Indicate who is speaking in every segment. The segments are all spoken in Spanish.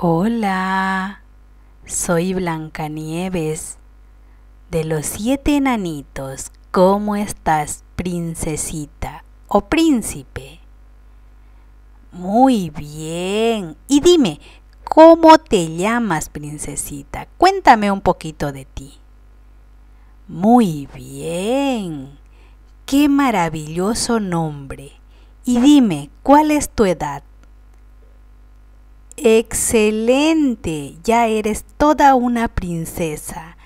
Speaker 1: Hola, soy Blancanieves de los siete enanitos. ¿Cómo estás, princesita o príncipe? Muy bien. Y dime, ¿cómo te llamas, princesita? Cuéntame un poquito de ti. Muy bien. Qué maravilloso nombre. Y dime, ¿cuál es tu edad? Excelente, ya eres toda una princesa.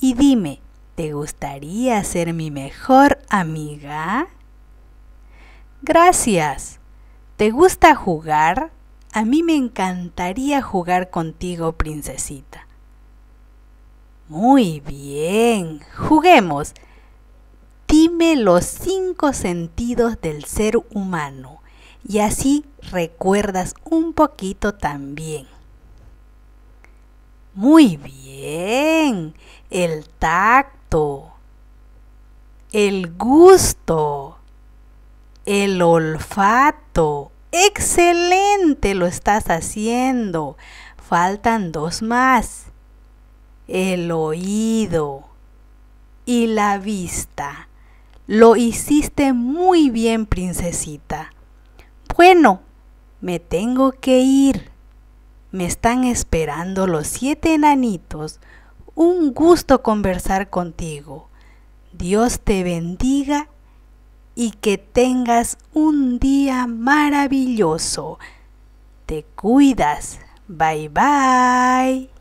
Speaker 1: Y dime, ¿te gustaría ser mi mejor amiga? Gracias. ¿Te gusta jugar? A mí me encantaría jugar contigo, princesita. Muy bien, juguemos. Dime los cinco sentidos del ser humano y así recuerdas un poquito también. Muy bien, el tacto, el gusto, el olfato. Excelente lo estás haciendo. Faltan dos más. El oído y la vista. Lo hiciste muy bien, princesita. Bueno, me tengo que ir. Me están esperando los siete enanitos. Un gusto conversar contigo. Dios te bendiga y que tengas un día maravilloso. Te cuidas. Bye bye.